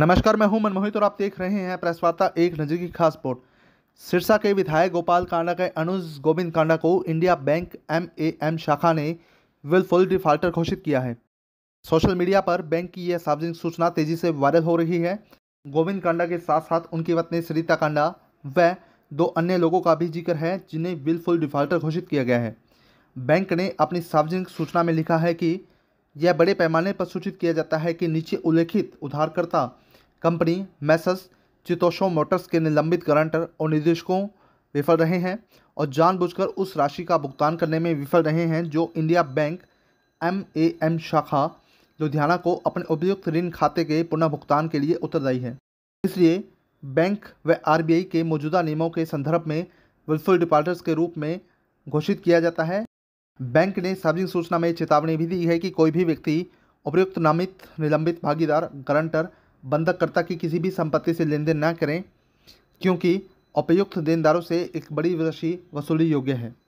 नमस्कार मैं हूं मनमोहित और आप देख रहे हैं प्रेस वार्ता एक नजर की खास रिपोर्ट सिरसा के विधायक गोपाल कांडा के अनुज गोविंद कांडा को इंडिया बैंक एमएएम शाखा ने विलफुल डिफाल्टर घोषित किया है सोशल मीडिया पर बैंक की यह सार्वजनिक सूचना तेजी से वायरल हो रही है गोविंद कांडा के साथ साथ उनकी पत्नी सरिता कांडा व दो अन्य लोगों का भी जिक्र है जिन्हें विलफुल डिफाल्टर घोषित किया गया है बैंक ने अपनी सार्वजनिक सूचना में लिखा है कि यह बड़े पैमाने पर सूचित किया जाता है कि नीचे उल्लेखित उधारकर्ता कंपनी मैसस चितोशो मोटर्स के निलंबित गारंटर और निदेशकों विफल रहे हैं और जानबूझकर उस राशि का भुगतान करने में विफल रहे हैं जो India bank M A M शाखा लुधियाना को अपने उपयुक्त ऋण खाते के पुनः भुगतान के लिए उत्तरदायी है इसलिए बैंक व आरबीआई के मौजूदा नियमों के संदर्भ में विलफुल डिपार्टर्स के रूप में घोषित किया जाता है बैंक ने सार्वजनिक सूचना में चेतावनी भी दी है कि कोई भी व्यक्ति उपयुक्त नामित निलंबित भागीदार गारंटर बंधककर्ता की किसी भी संपत्ति से लेन देन न करें क्योंकि उपयुक्त देनदारों से एक बड़ी राशि वसूली योग्य है